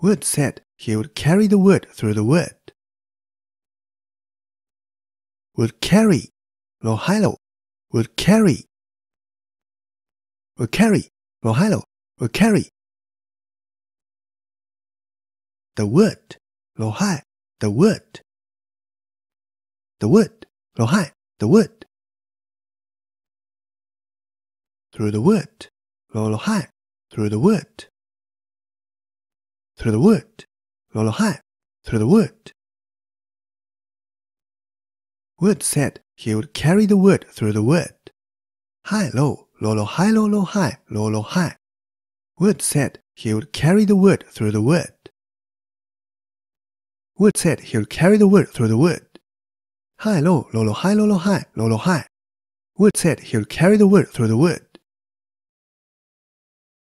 Wood said he would carry the wood through the wood. Would carry, 罗海楼 would carry, would carry, 罗海楼 would carry. The wood, 罗海 the wood, the wood, 罗海 the wood. Through the wood, 罗罗海 through the wood through the wood. Lolo hide through the wood. Wood said he would carry the wood through the wood. High low, lolo high lolo high, lolo high. Wood said he would carry the wood through the wood. Wood said he would carry the wood through the wood. High low, lolo high lolo high, lolo high. Wood said he would carry the wood through the wood.